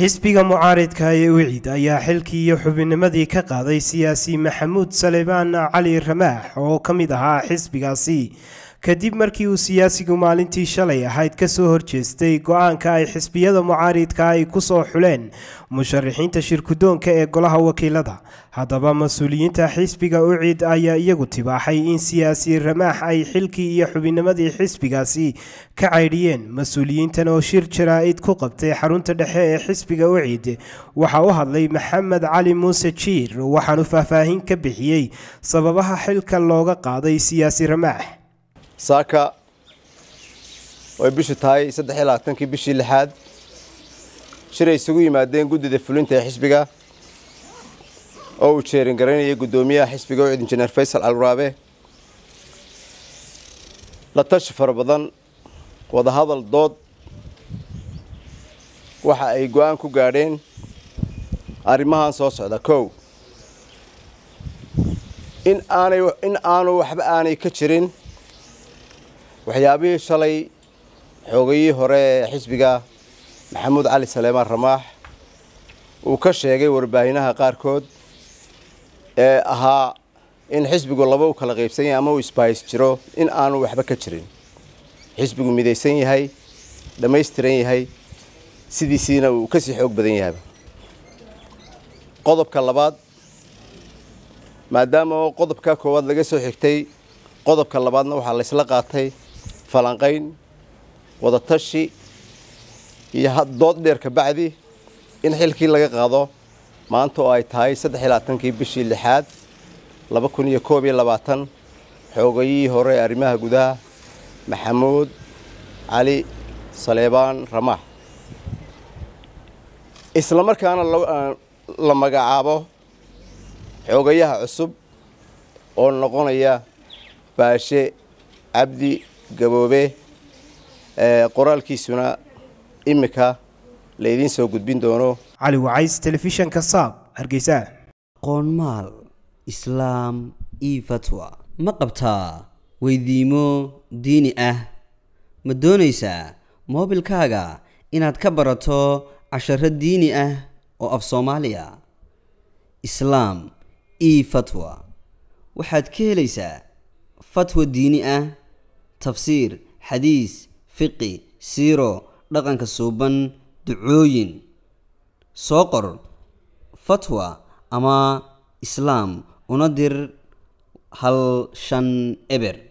xisbiga mucaaridka ee wiciid ayaa xilkii iyo xubinimadii ka qaaday siyaasi maxamuud salebaan cali ramaax oo ka mid ahaa xisbigaasi kadib markii uu siyaasigu maalintii shalay ahayd kasoo horjeestay go-aanka ay xisbiyada mucaaridka ay ku soo xuleen musharixiinta shirkudoonka ee golaha wakiilada haddaba mas-uuliyiinta xisbiga ucid ayaa iyagu tibaaxay in siyaasi ramaax ay xilkii iyo xubinimadii xisbigaasi ka caydhiyeen mas-uuliyiintan oo shir jaraa'id ku qabtay xarunta dhexe ee xisbiga ucid waxaa u hadlay maxamed cali muuse jiir waxaanu faahfaahin ka bixiyey sababaha xilka looga qaaday siyaasi ramaax saaka ay bishu tahay saddex iyo labaatankii bishii lixaad shiray isugu yimaadeen guddida fulinta ee xisbiga oo uu jeerin garanayay guddoomiyaha xisbiga ucud injineer faysal alwaraabe la tashi fara badan wadahadal dood waxa ay go-aan ku gaadheen arrimahan soo socda kow in aanay in aanu waxba aanay ka jirin waxyaabihii shalay xoogayii hore ee xisbiga maxamuud cali saleemaan ramaax uu ka sheegay warbaahinaha qaarkood ee ahaa in xisbigu laba u kala qaybsan yahay ama uu isbahis jiro in aanu waxba ka jirin xisbigu midaysan yahay dhammaystiran yahay sidiisiina uu kasii xoog badan yahayba qodobka labaad maadaama oo qodobka koowaad laga soo xigtay qodobka labaadna waxaa laysla qaatay falanqayn wadatashi iyo dood dheer ka bacdi in xilkii laga qaado maanta oo ay tahay saddexlabaatankii bishii lixaad laba kun iyo koob iyo labaatan xoogayihii hore ee arrimaha gudaha maxamuud cali saleebaan ramaax isla markaana ah, la magacaabo xoogayaha cusub oo noqonaya baashe cabdi gaboobe qoraalkiisuna imika laydiin soo gudbin doono cali wacays telefishanka saab hargeysa qoonmaal islaam io fatwa ma qabtaa weydiimo diini ah ma doonaysaa moobilkaaga inaad ka barato casharo diini ah oo af soomaaliya islaam io fatwa waxaad ka helaysaa fatwa diini ah tafsiir xadiis fiqi siiro dhaqanka suuban ducooyin soo qor fatwa ama islaam una dir hal shan eber